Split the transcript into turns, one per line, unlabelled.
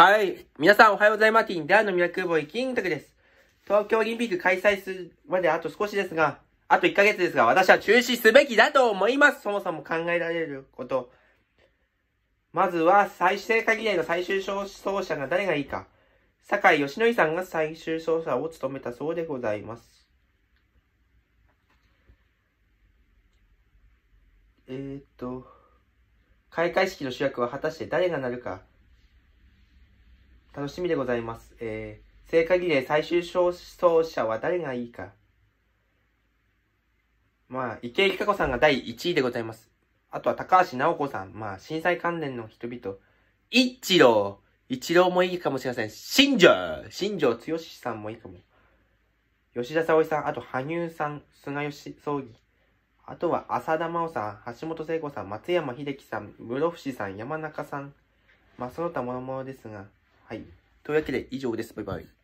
はい。皆さんおはようございます。ティン、ダーのミラクーボイ、キングタクです。東京オリンピック開催するまであと少しですが、あと1ヶ月ですが、私は中止すべきだと思います。そもそも考えられること。まずは、最終限りの最終走者が誰がいいか。坂井義則さんが最終走者を務めたそうでございます。えー、っと、開会式の主役は果たして誰がなるか。楽しみでございます。えー、聖火リレー最終走者は誰がいいか。まあ、池江璃子さんが第1位でございます。あとは高橋直子さん。まあ、震災関連の人々。一郎一郎もいいかもしれません。新庄新庄剛志さんもいいかも。吉田沙保里さん、あと羽生さん、菅義葬儀。あとは浅田真央さん、橋本聖子さん、松山秀樹さん、室伏さん、山中さん。まあ、その他ものものですが。はい。というわけで以上です。バイバイ。